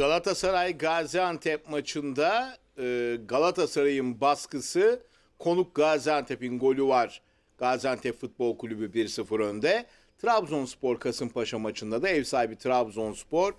Galatasaray Gaziantep maçında e, Galatasaray'ın baskısı konuk Gaziantep'in golü var. Gaziantep Futbol Kulübü 1-0 önde. Trabzonspor Kasımpaşa maçında da ev sahibi Trabzonspor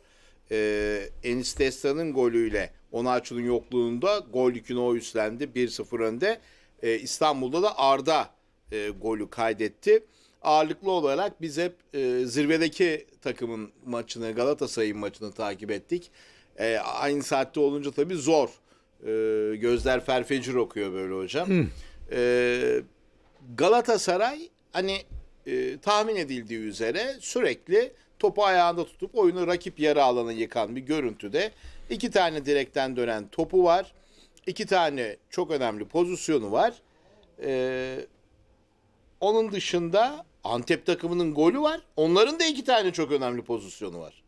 e, Enis Desta'nın golüyle Onaçlı'nın yokluğunda gol yükünü o üstlendi 1-0 önde. E, İstanbul'da da Arda e, golü kaydetti ağırlıklı olarak biz hep e, zirvedeki takımın maçını, Galatasaray'ın maçını takip ettik. E, aynı saatte olunca tabii zor. E, gözler ferfecir okuyor böyle hocam. Hı. E, Galatasaray hani e, tahmin edildiği üzere sürekli topu ayağında tutup oyunu rakip yarı alana yıkan bir görüntüde iki tane direkten dönen topu var. İki tane çok önemli pozisyonu var. Ee, onun dışında Antep takımının golü var. Onların da iki tane çok önemli pozisyonu var.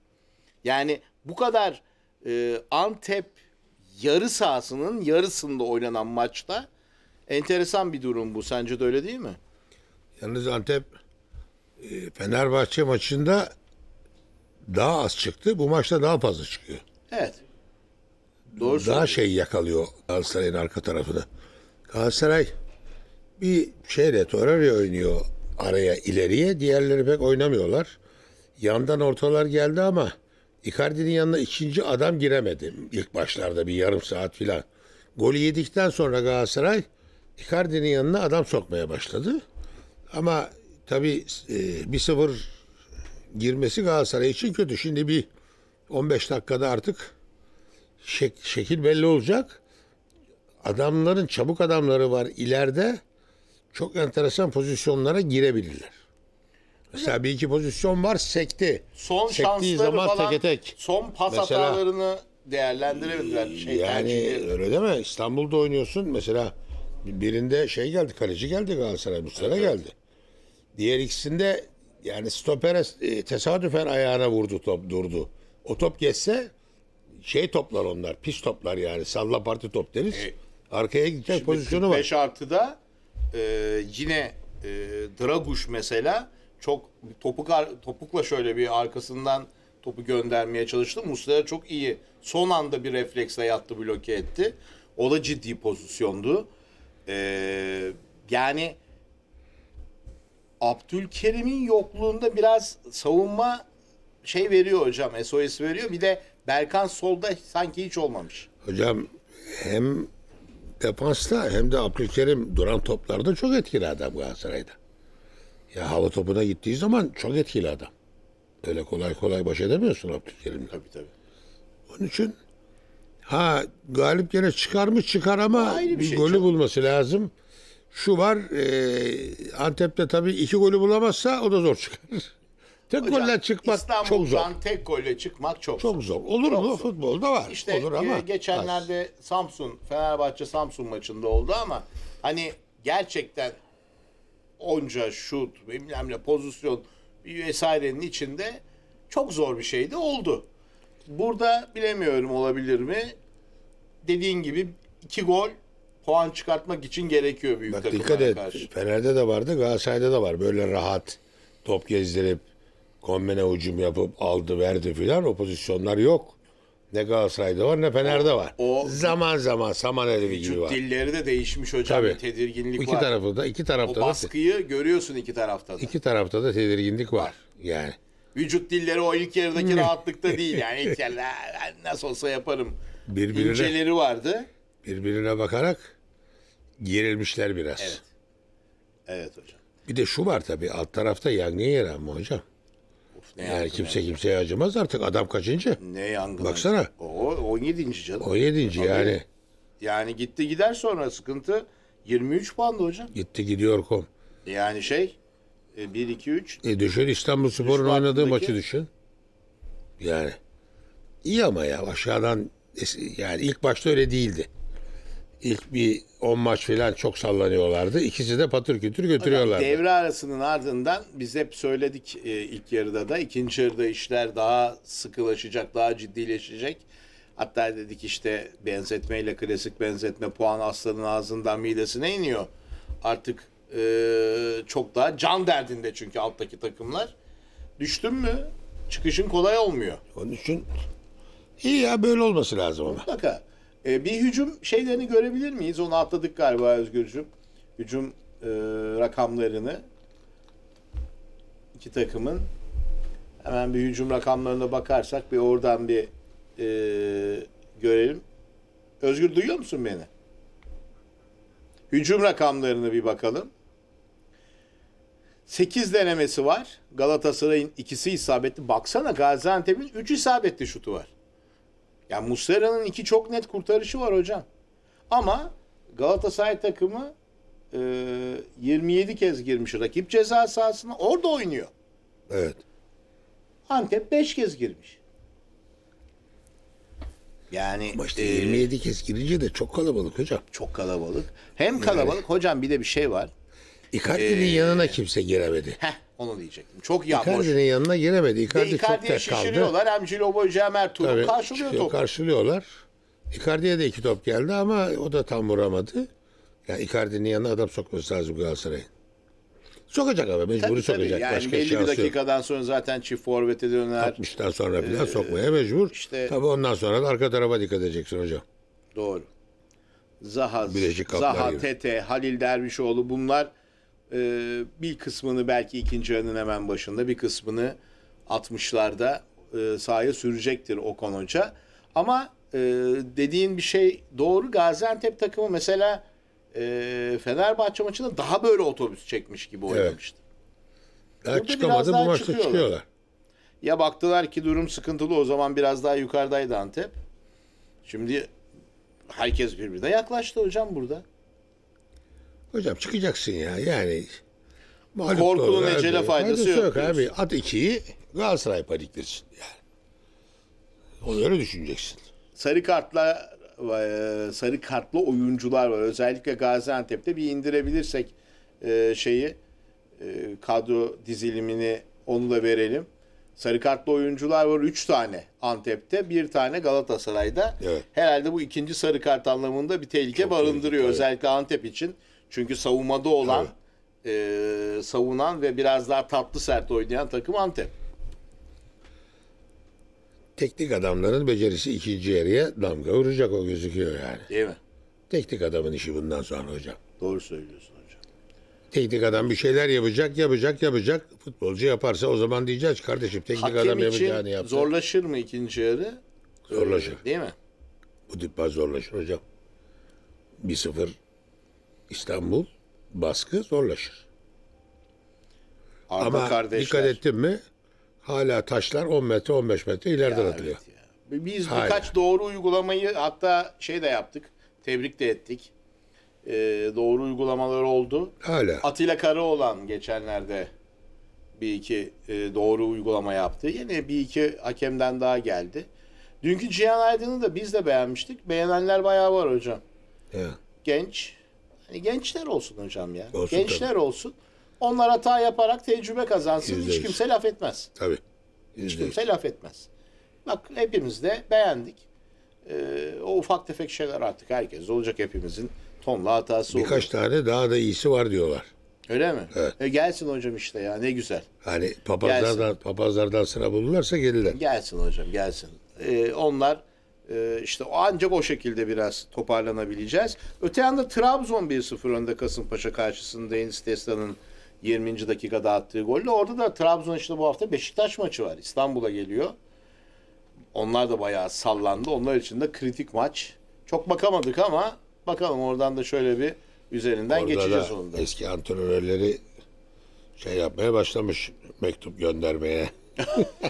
Yani bu kadar e, Antep yarı sahasının yarısında oynanan maçta enteresan bir durum bu. Sence de öyle değil mi? Yalnız Antep e, Fenerbahçe maçında daha az çıktı. Bu maçta daha fazla çıkıyor. Evet. Doğru daha şey yakalıyor Galatasaray'ın arka tarafını. Galatasaray bir şeyle Torreira oynuyor araya ileriye. Diğerleri pek oynamıyorlar. Yandan ortalar geldi ama Icardi'nin yanına ikinci adam giremedi. ilk başlarda bir yarım saat filan. Golü yedikten sonra Galatasaray Icardi'nin yanına adam sokmaya başladı. Ama tabii e, bir sıfır girmesi Galatasaray için kötü. Şimdi bir 15 dakikada artık şek, şekil belli olacak. Adamların çabuk adamları var ileride çok enteresan pozisyonlara girebilirler. Mesela bir iki pozisyon var sekti. Son Sektiği zaman falan teke tek. son pas Mesela- hatalarını değerlendiremediler. Şey, Yani tercihleri. öyle deme İstanbul'da oynuyorsun mesela birinde şey geldi kaleci geldi Galatasaray Muslera geldi. Diğer ikisinde yani stopere e, tesadüfen ayağına vurdu top durdu. O top geçse şey toplar onlar pis toplar yani salla parti top deriz. E, Arkaya gidecek pozisyonu var. 5 artıda e, yine e, Draguş mesela çok topuk topukla şöyle bir arkasından topu göndermeye çalıştı. Muslera çok iyi. Son anda bir refleksle yattı bloke etti. O da ciddi pozisyondu. Ee, yani Abdülkerim'in yokluğunda biraz savunma şey veriyor hocam. SOS veriyor. Bir de Berkan solda sanki hiç olmamış. Hocam hem defansta hem de Abdülkerim duran toplarda çok etkili adam Galatasaray'da. Ya hava topuna gittiği zaman çok etkili adam. Öyle kolay kolay baş edemiyorsun Abdülkerim'le. Tabii tabii. Onun için ha galip gene çıkar mı çıkar ama Aynı bir şey, golü çok... bulması lazım. Şu var e, Antep'te tabii iki golü bulamazsa o da zor çıkar. Tek Hocam, golle çıkmak İstanbul'dan çok zor. tek golle çıkmak çok, Çok zor. Olur mu? Futbolda var. İşte Olur ama. E, geçenlerde Samsun Fenerbahçe Samsun maçında oldu ama hani gerçekten onca şut bilmem ne pozisyon vesairenin içinde çok zor bir şeydi oldu. Burada bilemiyorum olabilir mi? Dediğin gibi iki gol puan çıkartmak için gerekiyor büyük Bak takımlara dikkat et. karşı. Fener'de de vardı, Galatasaray'da da var. Böyle rahat top gezdirip kombine ucum yapıp aldı verdi filan o pozisyonlar yok. Ne Galatasaray'da var ne Fener'de var. O, zaman zaman saman elivi gibi var. dilleri de değişmiş hocam. Tabii. tedirginlik iki var. Tarafı da, iki tarafta o da. baskıyı görüyorsun iki tarafta da. İki tarafta da tedirginlik var. Yani. Vücut dilleri o ilk yarıdaki rahatlıkta değil. Yani ilk yarıda "Ben nasıl olsa yaparım. Birbirine- İnceleri vardı. Birbirine bakarak gerilmişler biraz. Evet. Evet hocam. Bir de şu var tabii alt tarafta yangın yaran mı hocam? Ne yani kimse yani. kimseye acımaz artık adam kaçıncı? Ne yangın? Baksana. O 17. canım. 17. Tabii. yani. Yani gitti gider sonra sıkıntı 23 puanda hocam. Gitti gidiyor kom. Yani şey 1 2 3. E düşün İstanbul Spor'un oynadığı maçı düşün. Yani iyi ama ya aşağıdan yani ilk başta öyle değildi ilk bir 10 maç falan çok sallanıyorlardı. İkisi de patır kütür götürüyorlardı. Devre arasının ardından biz hep söyledik e, ilk yarıda da ikinci yarıda işler daha sıkılaşacak, daha ciddileşecek. Hatta dedik işte benzetmeyle klasik benzetme puan aslanın ağzından midesine iniyor. Artık e, çok daha can derdinde çünkü alttaki takımlar. Düştün mü çıkışın kolay olmuyor. Onun için iyi ya böyle olması lazım ama. Mutlaka. E, bir hücum şeylerini görebilir miyiz? Onu atladık galiba Özgürcüm. Hücum e, rakamlarını. iki takımın. Hemen bir hücum rakamlarına bakarsak bir oradan bir e, görelim. Özgür duyuyor musun beni? Hücum rakamlarını bir bakalım. 8 denemesi var. Galatasaray'ın ikisi isabetli. Baksana Gaziantep'in 3 isabetli şutu var. Ya Muslera'nın iki çok net kurtarışı var hocam. Ama Galatasaray takımı e, 27 kez girmiş rakip ceza sahasına. Orada oynuyor. Evet. Antep 5 kez girmiş. Yani Başta e, 27 kez girince de çok kalabalık hocam. Çok kalabalık. Hem kalabalık evet. hocam bir de bir şey var. Icardi'nin ee, yanına kimse giremedi. Heh, onu diyecektim. Çok yağmur. Icardi'nin yanına giremedi. Icardi çok Icardi'ye tek kaldı. şişiriyorlar. Hem Cilobo hem Ertuğrul Tabii, karşılıyor çıkıyor, topu. Karşılıyorlar. Icardi'ye de iki top geldi ama o da tam vuramadı. Yani Icardi'nin yanına adam sokması lazım Galatasaray'ın. Sokacak ama mecburi Tabii, sokacak. Yani Başka belli bir şansı yok. dakikadan sonra zaten çift forvete döner. 60'tan sonra falan ee, sokmaya mecbur. işte- Tabii ondan sonra da arka tarafa dikkat edeceksin hocam. Doğru. Zaha, Bilecik kaplar Zaha, Tete, Halil Dervişoğlu bunlar ee, bir kısmını belki ikinci yarının hemen başında bir kısmını 60'larda e, sahaya sürecektir Okan Hoca. Ama e, dediğin bir şey doğru. Gaziantep takımı mesela e, Fenerbahçe maçında daha böyle otobüs çekmiş gibi oynamıştı. Evet. Yani çıkamadı bu maçta çıkıyorlar. Ya baktılar ki durum sıkıntılı o zaman biraz daha yukarıdaydı Antep. Şimdi herkes birbirine yaklaştı hocam burada. Hocam çıkacaksın ya yani. Mağlup Korkunun ecele faydası, faydası yok. abi. At 2'yi Galatasaray paniklesin yani. Onu öyle düşüneceksin. Sarı kartla e, sarı kartlı oyuncular var. Özellikle Gaziantep'te bir indirebilirsek e, şeyi e, kadro dizilimini onu da verelim. Sarı kartlı oyuncular var. Üç tane Antep'te, bir tane Galatasaray'da. Evet. Herhalde bu ikinci sarı kart anlamında bir tehlike Çok barındırıyor. Özellikle Antep için. Çünkü savunmada olan e, savunan ve biraz daha tatlı sert oynayan takım Antep. Teknik adamların becerisi ikinci yarıya damga vuracak o gözüküyor yani. Değil mi? Teknik adamın işi bundan sonra hocam. Doğru söylüyorsun hocam. Teknik adam bir şeyler yapacak, yapacak, yapacak. Futbolcu yaparsa o zaman diyeceğiz kardeşim teknik Hakem adam yapacağını yaptı. zorlaşır mı ikinci yarı? Zorlaşır. değil mi? Bu dipbaz zorlaşır hocam. Bir sıfır. İstanbul baskı zorlaşır. Arka Ama kardeşler. dikkat ettin mi hala taşlar 10 metre 15 metre ileriden ya, atılıyor. Evet ya. Biz Hayır. birkaç doğru uygulamayı hatta şey de yaptık. Tebrik de ettik. Ee, doğru uygulamalar oldu. Hala. Atilla Karaoğlan geçenlerde bir iki e, doğru uygulama yaptı. Yine bir iki hakemden daha geldi. Dünkü Cihan Aydın'ı da biz de beğenmiştik. Beğenenler bayağı var hocam. Evet. Genç, Hani gençler olsun hocam ya. Olsun gençler tabii. olsun. Onlar hata yaparak tecrübe kazansın. Hiç kimse laf etmez. Tabii. Hiç kimse laf etmez. Bak hepimiz de beğendik. Ee, o ufak tefek şeyler artık herkes olacak hepimizin tonla hatası oluyor. Birkaç tane daha da iyisi var diyorlar. Öyle mi? Evet. E gelsin hocam işte ya ne güzel. Hani papazlardan gelsin. papazlardan sıra bulurlarsa gelirler. Gelsin hocam gelsin. Ee, onlar e, işte ancak o şekilde biraz toparlanabileceğiz. Öte yanda Trabzon 1-0 önde Kasımpaşa karşısında Enis Tesla'nın 20. dakikada attığı golle. Orada da Trabzon işte bu hafta Beşiktaş maçı var. İstanbul'a geliyor. Onlar da bayağı sallandı. Onlar için de kritik maç. Çok bakamadık ama bakalım oradan da şöyle bir üzerinden Orada geçeceğiz onu da. Eski antrenörleri şey yapmaya başlamış mektup göndermeye.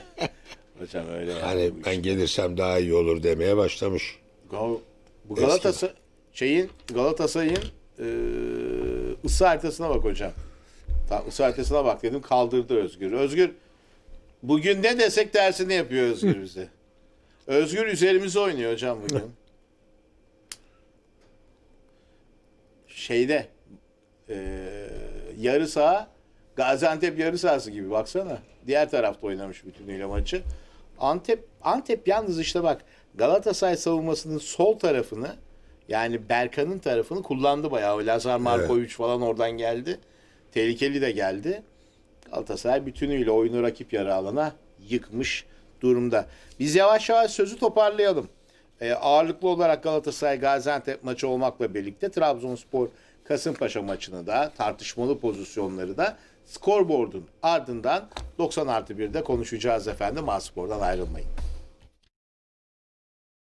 hocam öyle. Hani yani ben gelirsem daha iyi olur demeye başlamış. bu Galatasaray şeyin Galatasaray'ın e, ısı haritasına bak hocam. Ta ısı haritasına bak dedim kaldırdı Özgür. Özgür bugün ne desek dersini yapıyor Özgür bize. Özgür üzerimize oynuyor hocam bugün. Şeyde e, yarı saha Gaziantep yarı sahası gibi baksana. Diğer tarafta oynamış bütünüyle maçı. Antep Antep yalnız işte bak Galatasaray savunmasının sol tarafını yani Berkan'ın tarafını kullandı bayağı. Lazar Markovic evet. falan oradan geldi. Tehlikeli de geldi. Galatasaray bütünüyle oyunu rakip yarı alana yıkmış durumda. Biz yavaş yavaş sözü toparlayalım. E, ağırlıklı olarak Galatasaray Gaziantep maçı olmakla birlikte Trabzonspor Kasımpaşa maçını da tartışmalı pozisyonları da scoreboard'un ardından 90 artı 1'de konuşacağız efendim. Aspor'dan ayrılmayın.